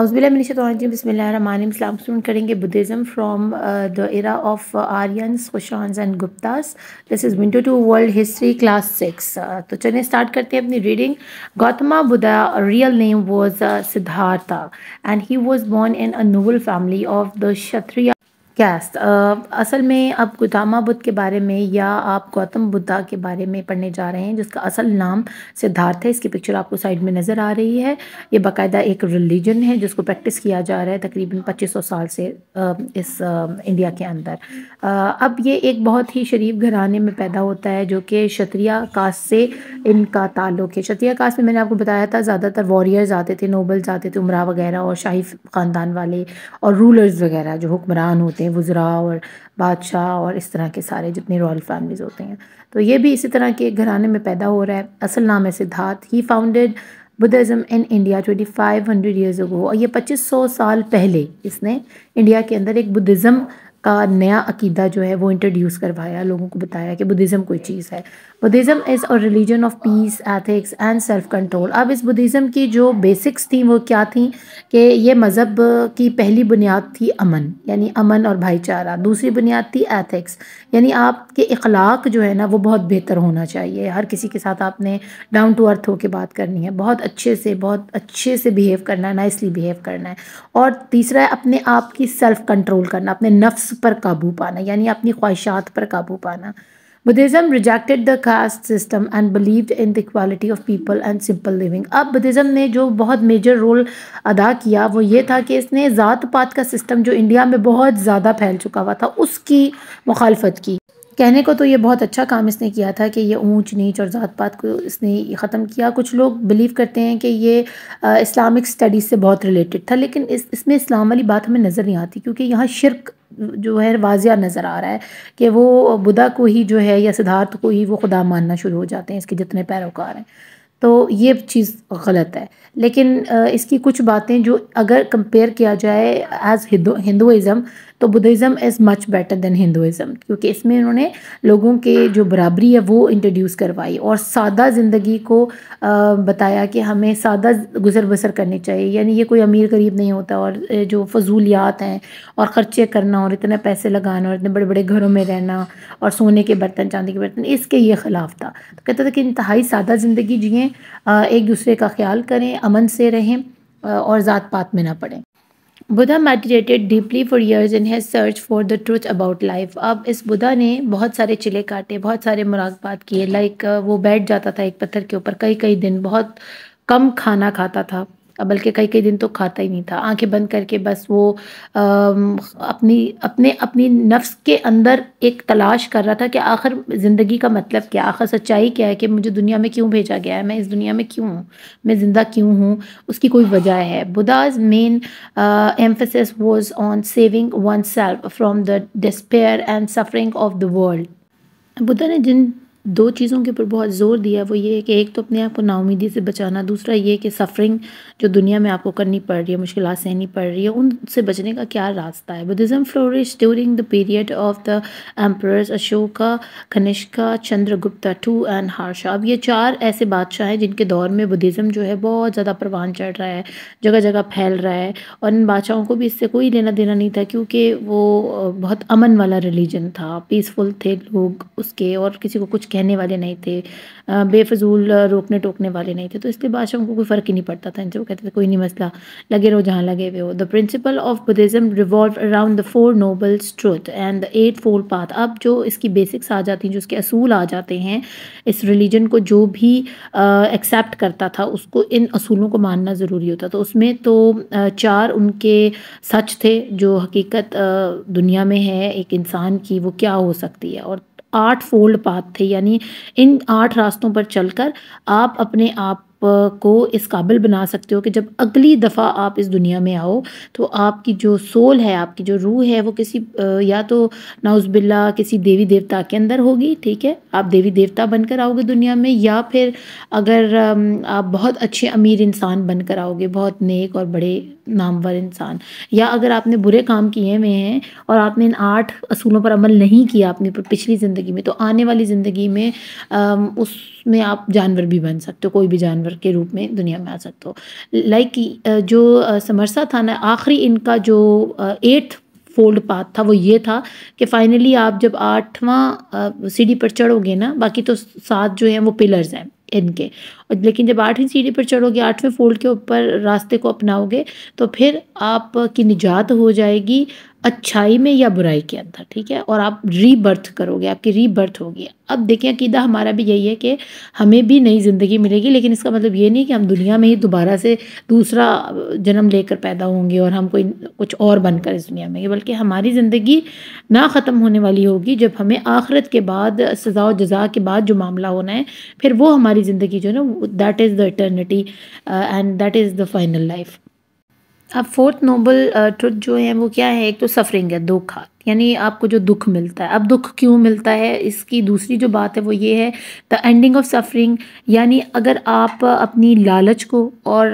हौसबिल्लाशतरजीबसमिल्लाम student करेंगे Buddhism from the era of Aryans Kushans and Guptas this is window to world history class six तो चलिए start करते हैं अपनी reading Gautama Buddha real name was Siddhartha and he was born in a noble family of the Kshatriya caste uh, असल में आप गुदामा बुद्ध के बारे में या आप गौतम बुद्धा के बारे में पढ़ने जा रहे हैं जिसका असल नाम सिद्धार्थ है इसकी पिक्चर आपको साइड में नज़र आ रही है ये बाकायदा एक रिलीजन है जिसको प्रैक्टिस किया जा रहा है तकरीबन 2500 साल से इस इंडिया के अंदर अब ये एक बहुत ही शरीफ घराने में पैदा होता है जो कि क्षत्रिया कास्ट से इनका ताल्लुक है क्षत्रिया कास्ट में मैंने आपको बताया था ज़्यादातर वॉरियर्स आते थे नोबल्स आते थे उमरा वगैरह और शाही ख़ानदान वाले और रूलर्स वगैरह जो हुक्मरान होते होते हैं वज़रा और बादशाह और इस तरह के सारे जितने रॉयल फैमिलीज़ होते हैं तो ये भी इसी तरह के घराने में पैदा हो रहा है असल नाम है Siddharth he founded Buddhism in India twenty five hundred years ago और ये पच्चीस सौ साल पहले इसने इंडिया के अंदर एक बुद्धिज़्म का नया अकीदा जो है वो इंट्रोड्यूस करवाया लोगों को बताया कि बुद्धिज़्म कोई चीज़ है Buddhism is a religion of peace ethics and self control अब इस बुद्धिज़्म की जो बेसिक्स थी वो क्या थी कि ये मज़हब की पहली बुनियाद थी अमन यानी अमन और भाईचारा दूसरी बुनियाद थी एथिक्स यानी आपके इखलाक जो है ना वो बहुत बेहतर होना चाहिए हर किसी के साथ आपने डाउन टू अर्थ होकर बात करनी है बहुत अच्छे से बहुत अच्छे से बिहेव करना है नाइसली बिहेव करना है और तीसरा है अपने आप की सेल्फ़ कंट्रोल करना अपने नफ्स पर काबू पाना यानी अपनी ख्वाहिशात पर काबू पाना Buddhism rejected the caste system and believed in the quality of people and simple living अब बुद्धिज़म ने जो बहुत मेजर रोल अदा किया वो ये था कि इसने ज़ात पात का सिस्टम जो इंडिया में बहुत ज़्यादा फैल चुका हुआ था उसकी मुखालफत की कहने को तो ये बहुत अच्छा काम इसने किया था कि ये ऊंच नीच और ज़ात पात को इसने ख़त्म किया कुछ लोग बिलीव करते हैं कि ये इस्लामिक स्टडीज़ से बहुत रिलेटेड था लेकिन इस इसमें इस्लाम वाली बात हमें नज़र नहीं आती क्योंकि यहाँ शिरक जो है वाजिया नज़र आ रहा है कि वो बुदा को ही जो है या सिद्धार्थ को ही वो खुदा मानना शुरू हो जाते हैं इसके जितने पैरोकार हैं तो ये चीज़ गलत है लेकिन इसकी कुछ बातें जो अगर कंपेयर किया जाए एज़ हिंदुज़म तो Buddhism is much better than Hinduism क्योंकि इसमें उन्होंने लोगों के जो बराबरी है वो इंट्रोड्यूस करवाई और सादा ज़िंदगी को बताया कि हमें सादा गुजर बसर करनी चाहिए यानी ये कोई अमीर गरीब नहीं होता और जो फजूलियात हैं और ख़र्चे करना और इतने पैसे लगाना और इतने बड़े बड़े घरों में रहना और सोने के बर्तन चांदी के बर्तन इसके ये ख़िलाफ़ था तो कहता था कि इंतहाई सादा ज़िंदगी जिए एक दूसरे का ख्याल करें अमन से रहें और ज़ात पात में ना पड़ें Buddha meditated deeply for years in his search for the truth about life अब इस बुधा ने बहुत सारे चिले काटे बहुत सारे मुराकबात किए लाइक वो बैठ जाता था एक पत्थर के ऊपर कई कई दिन बहुत कम खाना खाता था बल्कि कई कई दिन तो खाता ही नहीं था आंखें बंद करके बस वो आ, अपनी अपने अपनी नफ्स के अंदर एक तलाश कर रहा था कि आखिर ज़िंदगी का मतलब क्या आखिर सच्चाई क्या है कि मुझे दुनिया में क्यों भेजा गया है मैं इस दुनिया में क्यों हूँ मैं ज़िंदा क्यों हूँ उसकी कोई वजह है Buddha's main emphasis was on saving oneself from the despair and suffering of the world Buddha ने जिन दो चीज़ों के ऊपर बहुत ज़ोर दिया वो ये है कि एक तो अपने आप को नाउमीदी से बचाना दूसरा ये कि सफ़रिंग जो दुनिया में आपको करनी पड़ रही है मुश्किल सहनी पड़ रही है उनसे बचने का क्या रास्ता है Buddhism flourish during the period of the empress Ashoka Kanishka Chandragupta two and Harsha अब ये चार ऐसे बादशाह हैं जिनके दौर में बुद्धिज़म जो है बहुत ज़्यादा प्रवान चढ़ रहा है जगह जगह फैल रहा है और इन बादशाहों को भी इससे कोई लेना देना नहीं था क्योंकि वो बहुत अमन वाला रिलीजन था पीसफुल थे लोग उसके और किसी को कुछ कहने वाले नहीं थे बेफजूल रोकने टोकने वाले नहीं थे तो इसलिए बादशाह उनको कोई फ़र्क ही नहीं पड़ता था इनसे वो कहते थे कोई नहीं मसला लगे रहो जहाँ लगे हुए हो the principle of Buddhism revolve around the four nobles truth and the eightfold path अब जो इसकी बेसिक्स आ जाती हैं जो इसके असूल आ जाते हैं इस रिलीजन को जो भी एक्सेप्ट करता था उसको इन असूलों को मानना ज़रूरी होता तो उसमें तो चार उनके सच थे जो हकीकत दुनिया में है एक इंसान की वो क्या हो सकती है और आठ फोल्ड पाथ थे यानी इन आठ रास्तों पर चलकर आप अपने आप को इस काबिल बना सकते हो कि जब अगली दफ़ा आप इस दुनिया में आओ तो आपकी जो सोल है आपकी जो रूह है वो किसी या तो नाउज़बिल्ला किसी देवी देवता के अंदर होगी ठीक है आप देवी देवता बनकर आओगे दुनिया में या फिर अगर आप बहुत अच्छे अमीर इंसान बनकर आओगे बहुत नेक और बड़े नामवर इंसान या अगर आपने बुरे काम किए हुए हैं और आपने इन आठ असूलों पर अमल नहीं किया आपने पिछली ज़िंदगी में तो आने वाली ज़िंदगी में उसमें आप जानवर भी बन सकते हो कोई भी जानवर जानवर के रूप में दुनिया में आ सकते हो लाइक जो समरसा था ना आखिरी इनका जो एट्थ फोल्ड पाथ था वो ये था कि फाइनली आप जब आठवां सीढ़ी पर चढ़ोगे ना बाकी तो सात जो हैं वो पिलर्स हैं इनके और लेकिन जब आठवीं सीढ़ी पर चढ़ोगे आठवें फोल्ड के ऊपर रास्ते को अपनाओगे तो फिर आप की निजात हो जाएगी अच्छाई में या बुराई के अंदर ठीक है और आप रीबर्थ करोगे आपकी रीबर्थ होगी अब देखिए अकीदा हमारा भी यही है कि हमें भी नई ज़िंदगी मिलेगी लेकिन इसका मतलब ये नहीं कि हम दुनिया में ही दोबारा से दूसरा जन्म लेकर पैदा होंगे और हम कोई कुछ और बनकर इस दुनिया में बल्कि हमारी ज़िंदगी ना ख़त्म होने वाली होगी जब हमें आखरत के बाद सज़ा और जजा के बाद जो मामला होना है फिर वो हमारी ज़िंदगी जो है ना that is the eternity and that is the final life अब फोर्थ नोबल ट्रुथ जो है वो क्या है एक तो सफरिंग है धोखा यानी आपको जो दुख मिलता है अब दुख क्यों मिलता है इसकी दूसरी जो बात है वो ये है द एंडिंग ऑफ सफरिंग यानी अगर आप अपनी लालच को और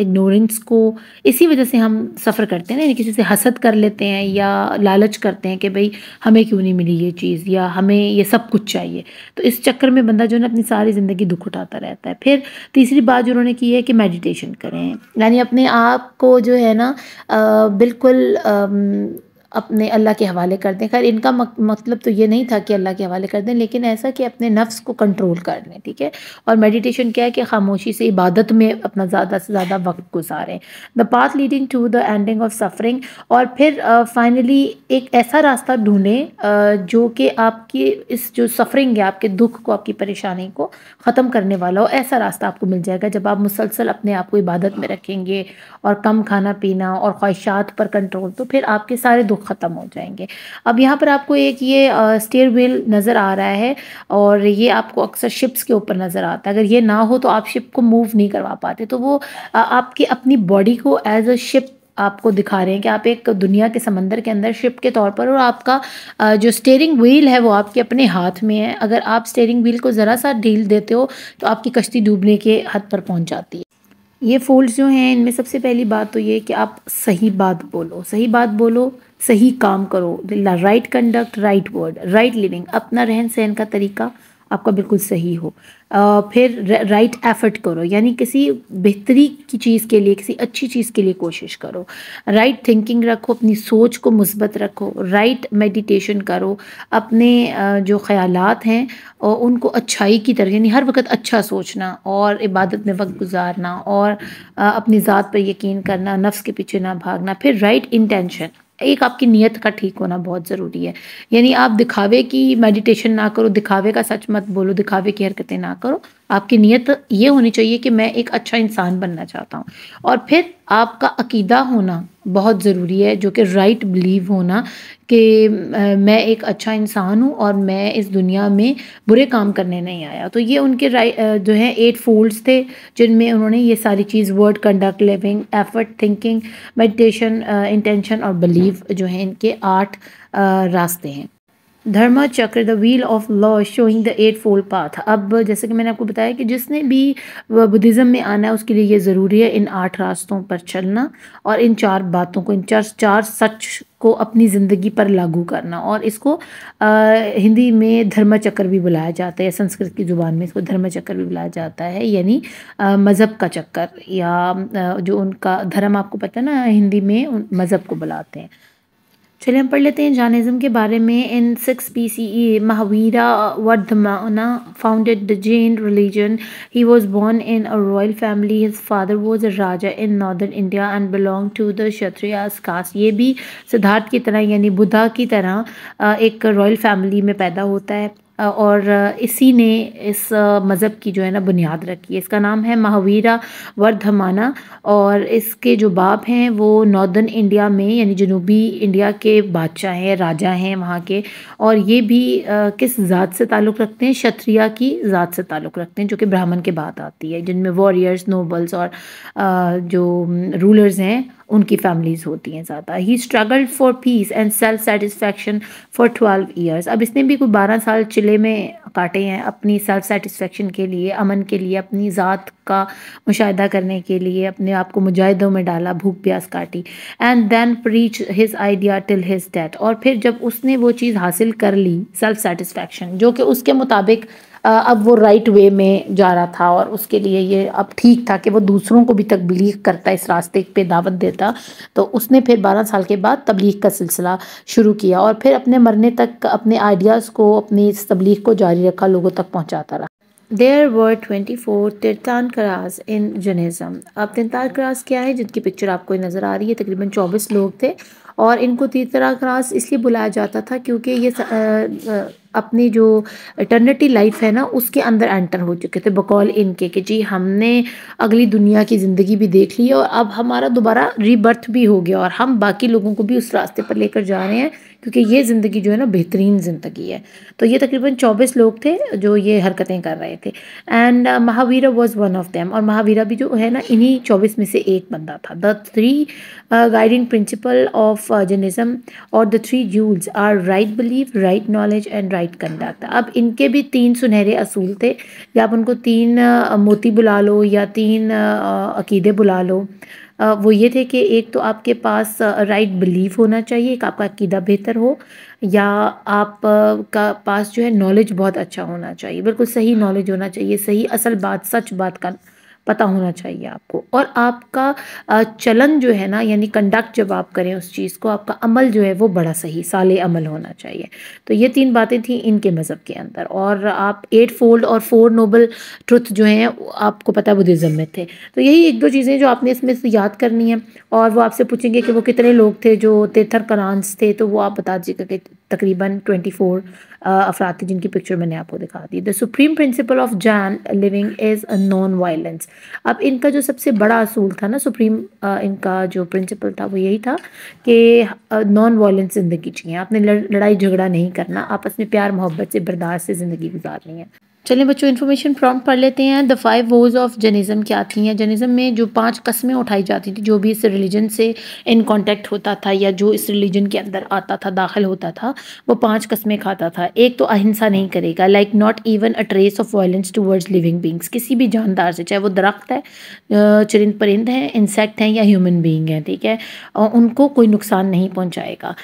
इग्नोरेंस को इसी वजह से हम सफ़र करते हैं ना यानी किसी से हसद कर लेते हैं या लालच करते हैं कि भाई हमें क्यों नहीं मिली ये चीज़ या हमें ये सब कुछ चाहिए तो इस चक्कर में बंदा जो है ना अपनी सारी ज़िंदगी दुख उठाता रहता है फिर तीसरी बात जो उन्होंने की है कि मेडिटेशन करें यानी अपने आप को जो है ना बिल्कुल अपने अल्लाह के हवाले कर दें खैर इनका मतलब तो ये नहीं था कि अल्लाह के हवाले कर दें लेकिन ऐसा कि अपने नफ्स को कंट्रोल कर लें ठीक है और मेडिटेशन क्या है कि खामोशी से इबादत में अपना ज़्यादा से ज़्यादा वक्त गुजारें the path leading to the ending of suffering और फिर फाइनली uh, एक ऐसा रास्ता ढूंढें uh, जो कि आपकी इस जो सफरिंग है आपके दुख को आपकी परेशानी को ख़त्म करने वाला हो ऐसा रास्ता आपको मिल जाएगा जब आप मुसलसल अपने आप को इबादत में रखेंगे और कम खाना पीना और ख्वाहिशात पर कंट्रोल तो फिर आपके सारे ख़त्म हो जाएंगे अब यहाँ पर आपको एक ये स्टेयर व्हील नज़र आ रहा है और ये आपको अक्सर शिप्स के ऊपर नज़र आता है अगर ये ना हो तो आप शिप को मूव नहीं करवा पाते तो वो आपकी अपनी बॉडी को एज अ शिप आपको दिखा रहे हैं कि आप एक दुनिया के समंदर के अंदर शिप के तौर पर और आपका जो स्टेयरिंग व्हील है वो आपके अपने हाथ में है अगर आप स्टेयरिंग व्हील को ज़रा सा ढील देते हो तो आपकी कश्ती डूबने के हद पर पहुंच जाती है ये फोल्ड्स जो हैं इनमें सबसे पहली बात तो ये कि आप सही बात बोलो सही बात बोलो सही काम करो right conduct right word right living अपना रहन सहन का तरीका आपका बिल्कुल सही हो आ, फिर राइट एफर्ट करो यानी किसी बेहतरी की चीज़ के लिए किसी अच्छी चीज़ के लिए कोशिश करो राइट थिंकिंग रखो अपनी सोच को मुस्बत रखो राइट मेडिटेशन करो अपने जो ख्याल हैं और उनको अच्छाई की तरह यानी हर वक्त अच्छा सोचना और इबादत में वक्त गुजारना और अपनी ज़ात पर यकीन करना नफ्स के पीछे ना भागना फिर राइट इंटेंशन एक आपकी नीयत का ठीक होना बहुत ज़रूरी है यानी आप दिखावे की मेडिटेशन ना करो दिखावे का सच मत बोलो दिखावे की हरकतें ना करो आपकी नीयत ये होनी चाहिए कि मैं एक अच्छा इंसान बनना चाहता हूँ और फिर आपका अकीदा होना बहुत ज़रूरी है जो कि राइट बिलीव होना कि मैं एक अच्छा इंसान हूँ और मैं इस दुनिया में बुरे काम करने नहीं आया तो ये उनके राइट जो है एट फोल्ड्स थे जिनमें उन्होंने ये सारी चीज़ word conduct living effort thinking meditation intention और बिलीव जो है इनके आठ रास्ते हैं dharma chakra the wheel of law showing the eightfold path अब जैसे कि मैंने आपको बताया कि जिसने भी बुद्धिज़्म में आना है उसके लिए ये ज़रूरी है इन आठ रास्तों पर चलना और इन चार बातों को इन चार चार सच को अपनी ज़िंदगी पर लागू करना और इसको आ, हिंदी में धर्म चक्र भी बुलाया जाता है संस्कृत की ज़ुबान में इसको धर्म चक्र भी बुलाया जाता है यानी मज़हब का चक्कर या आ, जो उनका धर्म आपको पता है ना हिंदी में मज़हब को बुलाते हैं चलिए हम पढ़ लेते हैं जानिज़म के बारे में in six B C E Mahavira Vardhamana founded the Jain religion he was born in a royal family his father was a raja in northern India and belong to the Kshatriyas caste ये भी सिद्धार्थ की तरह यानी बुधा की तरह एक रॉयल फैमिली में पैदा होता है और इसी ने इस मज़हब की जो है ना बुनियाद रखी है इसका नाम है महावीरा वर्धमाना और इसके जो बाप हैं वो नॉर्दर्न इंडिया में यानी जनूबी इंडिया के बादशाह हैं राजा हैं वहाँ के और ये भी किस ज़ात से ताल्लुक़ रखते हैं क्षत्रिया की ज़ात से ताल्लुक़ रखते हैं जो कि ब्राह्मण के बाद आती है जिनमें वॉरियर्स नोबल्स और जो रूलर्स mm, हैं उनकी फैमिलीज़ होती हैं ज़्यादा ही struggle for peace and self satisfaction for twelve years अब इसने भी कोई बारह साल चिले में काटे हैं अपनी सेल्फ सेटिस्फेक्शन के लिए अमन के लिए अपनी ज़ात का मुशाह करने के लिए अपने आप को मुजाहिदों में डाला भूख प्यास काटी and then reach his idea till his death और फिर जब उसने वो चीज़ हासिल कर ली सेल्फ सेटिस्फेक्शन जो कि उसके मुताबिक अब वो राइट वे में जा रहा था और उसके लिए ये अब ठीक था कि वो दूसरों को भी तबलीग करता इस रास्ते पे दावत देता तो उसने फिर बारह साल के बाद तबलीग का सिलसिला शुरू किया और फिर अपने मरने तक अपने आइडियाज़ को अपनी इस तबलीग को जारी रखा लोगों तक पहुँचाता रहा there were twenty four tirthankaras in Jainism अब तिरतान क्रास क्या है जिनकी पिक्चर आपको नज़र आ रही है तकरीबन चौबीस लोग थे और इनको तिरतरा क्रास इसलिए बुलाया जाता था क्योंकि ये अपनी जो इटर्निटी लाइफ है ना उसके अंदर एंटर हो चुके थे बकौल इनके कि जी हमने अगली दुनिया की ज़िंदगी भी देख ली और अब हमारा दोबारा रीबर्थ भी हो गया और हम बाकी लोगों को भी उस रास्ते पर लेकर जा रहे हैं क्योंकि ये ज़िंदगी जो है ना बेहतरीन ज़िंदगी है तो ये तकरीबन चौबीस लोग थे जो ये हरकतें कर रहे थे and Mahavira was one of them और महावीरा भी जो है ना इन्हीं चौबीस में से एक बंदा था the three guiding principle of Jainism और the three jewels are right belief right knowledge and right conduct अब इनके भी तीन सुनहरे असूल थे या आप उनको तीन uh, मोती बुला लो या तीन uh, uh, अकीदे बुला लो वो ये थे कि एक तो आपके पास राइट बिलीव होना चाहिए एक आपका अकीदा बेहतर हो या आप का पास जो है नॉलेज बहुत अच्छा होना चाहिए बिल्कुल सही नॉलेज होना चाहिए सही असल बात सच बात का पता होना चाहिए आपको और आपका चलन जो है ना यानी कंडक्ट जब आप करें उस चीज़ को आपका अमल जो है वो बड़ा सही साल अमल होना चाहिए तो ये तीन बातें थी इनके मज़हब के अंदर और आप एट फोल्ड और फोर नोबल ट्रुथ जो हैं आपको पता है बुद्धिज़म में थे तो यही एक दो चीज़ें जो आपने इसमें से याद करनी है और वो आपसे पूछेंगे कि वो कितने लोग थे जो तेथर करांस थे तो वो आप बता दीजिएगा कि तकरीबन 24 फोर अफराद थे जिनकी पिक्चर मैंने आपको दिखा दी the supreme principle of Jain living is a non violence अब इनका जो सबसे बड़ा असूल था ना सुप्रीम इनका जो प्रिंसिपल था वो यही था कि नॉन वायलेंस ज़िंदगी चाहिए आपने लड़ाई झगड़ा नहीं करना आपस में प्यार मोहब्बत से बर्दाश्त से ज़िंदगी गुजारनी है चलिए बच्चों इन्फॉर्मेशन प्रॉम्प्ट पढ़ लेते हैं the five vows of Jainism क्या आती हैं जर्निज़म में जो पांच कस्में उठाई जाती थी जो भी इस रिलीजन से इन कांटेक्ट होता था या जो इस रिलीजन के अंदर आता था दाखिल होता था वो पांच कस्में खाता था एक तो अहिंसा नहीं करेगा like not even a trace of violence towards living beings किसी भी जानदार से चाहे वो दरख्त है चरिंद परिंद हैं इंसेक्ट हैं या ह्यूमन बींग हैं ठीक है उनको कोई नुकसान नहीं पहुँचाएगा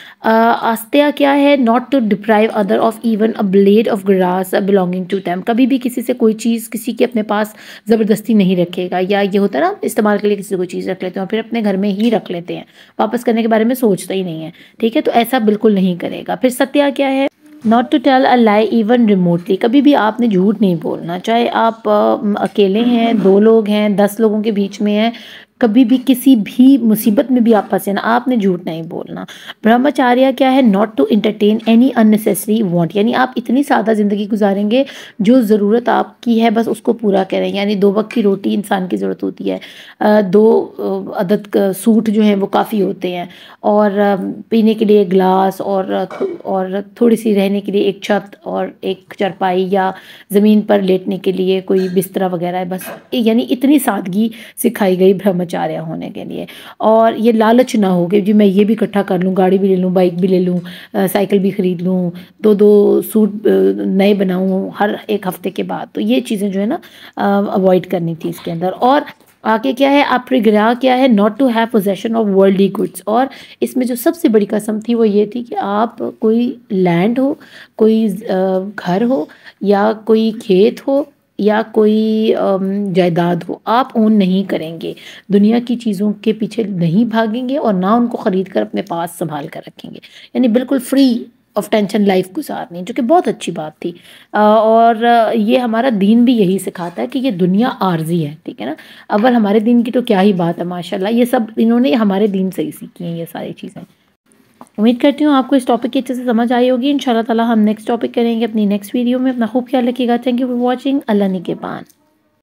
आस्त्या क्या है not to deprive other of even a blade of grass belonging to them कभी भी किसी से कोई चीज़ किसी के अपने पास ज़बरदस्ती नहीं रखेगा या ये होता है ना इस्तेमाल के लिए किसी को चीज़ रख लेते हैं और फिर अपने घर में ही रख लेते हैं वापस करने के बारे में सोचता ही नहीं है ठीक है तो ऐसा बिल्कुल नहीं करेगा फिर सत्या क्या है not to tell a lie even remotely कभी भी आपने झूठ नहीं बोलना चाहे आप अकेले हैं दो लोग हैं दस लोगों के बीच में हैं कभी भी किसी भी मुसीबत में भी आप फंसे ना आपने झूठ नहीं बोलना ब्रह्मचार्य क्या है not to entertain any unnecessary want यानी आप इतनी सादा ज़िंदगी गुजारेंगे जो ज़रूरत आपकी है बस उसको पूरा करें यानी दो वक्त की रोटी इंसान की ज़रूरत होती है दो अदद सूट जो हैं वो काफ़ी होते हैं और पीने के लिए ग्लास और और थोड़ी सी रहने के लिए एक छत और एक चरपाई या ज़मीन पर लेटने के लिए कोई बिस्तरा वगैरह है बस यानी इतनी सादगी सिखाई गई ब्रह्म ब्रह्मचार्य होने के लिए और ये लालच ना हो कि जी मैं ये भी इकट्ठा कर लूँ गाड़ी भी ले लूँ बाइक भी ले लूँ साइकिल भी ख़रीद लूँ दो दो सूट नए बनाऊँ हर एक हफ्ते के बाद तो ये चीज़ें जो है ना अवॉइड करनी थी इसके अंदर और आगे क्या है प्रग्रह क्या है not to have possession of worldly goods और इसमें जो सबसे बड़ी कसम थी वो ये थी कि आप कोई लैंड हो कोई घर हो या कोई खेत हो या कोई जायदाद हो आप ओन नहीं करेंगे दुनिया की चीज़ों के पीछे नहीं भागेंगे और ना उनको ख़रीद कर अपने पास संभाल कर रखेंगे यानी बिल्कुल फ्री ऑफ टेंशन लाइफ गुजारनी जो कि बहुत अच्छी बात थी और ये हमारा दीन भी यही सिखाता है कि ये दुनिया आर्जी है ठीक है ना अव्वल हमारे दीन की तो क्या ही बात है माशाल्लाह ये सब इन्होंने हमारे दीन से ही सीखी हैं ये सारी चीज़ें उम्मीद करती हूँ आपको इस टॉपिक की अच्छे से समझ आई होगी इन ताला हम नेक्स्ट टॉपिक करेंगे अपनी नेक्स्ट वीडियो में अपना खूब ख्याल रखिएगा thank you for watching Allah पान